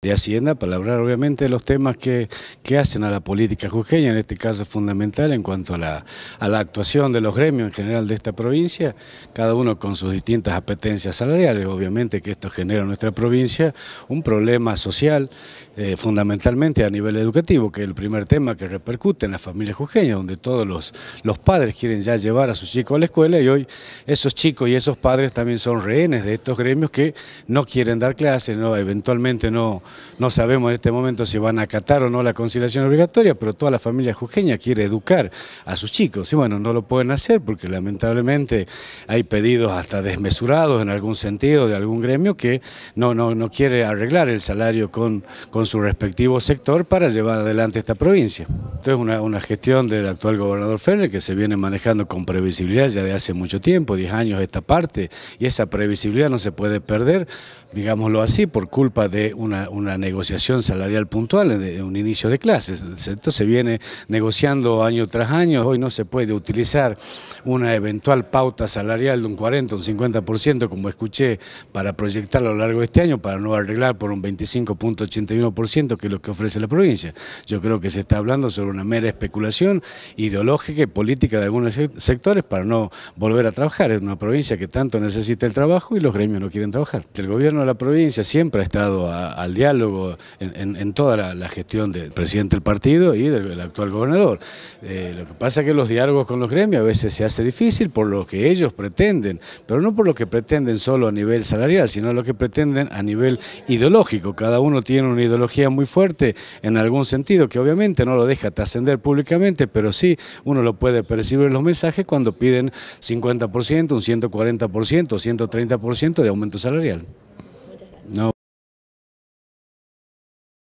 de Hacienda para hablar obviamente de los temas que, hacen a la política jujeña, en este caso fundamental en cuanto a la, a la actuación de los gremios en general de esta provincia, cada uno con sus distintas apetencias salariales, obviamente que esto genera en nuestra provincia un problema social, eh, fundamentalmente a nivel educativo, que es el primer tema que repercute en la familia jujeña, donde todos los, los padres quieren ya llevar a sus chicos a la escuela y hoy esos chicos y esos padres también son rehenes de estos gremios que no quieren dar clases, no, eventualmente no no sabemos en este momento si van a acatar o no la conciliación obligatoria, pero toda la familia jujeña quiere educar a sus chicos. Y bueno, no lo pueden hacer porque lamentablemente hay pedidos hasta desmesurados en algún sentido de algún gremio que no, no, quiere arreglar el salario con, con su respectivo sector para llevar adelante esta provincia. Entonces una, una gestión del actual gobernador Ferner que se viene manejando con previsibilidad ya de hace mucho tiempo, 10 años esta parte, y esa previsibilidad no se puede perder, digámoslo así, por culpa de una una negociación salarial puntual de un inicio de clases. esto se viene negociando año tras año, hoy no se puede utilizar una eventual pauta salarial de un 40 un 50% como escuché para proyectar a lo largo de este año para no arreglar por un 25.81% que es lo que ofrece la provincia. Yo creo que se está hablando sobre una mera especulación ideológica y política de algunos sectores para no volver a trabajar. en una provincia que tanto necesita el trabajo y los gremios no quieren trabajar. El gobierno de la provincia siempre ha estado al diálogo en, toda la, gestión del presidente del partido y del, actual gobernador. Eh, lo que pasa es que los diálogos con los gremios a veces se hace difícil por lo que ellos pretenden, pero no por lo que pretenden solo a nivel salarial, sino lo que pretenden a nivel ideológico. Cada uno tiene una ideología muy fuerte en algún sentido, que obviamente no lo deja trascender públicamente, pero sí uno lo puede percibir en los mensajes cuando piden 50%, un 140%, 130% de aumento salarial. No.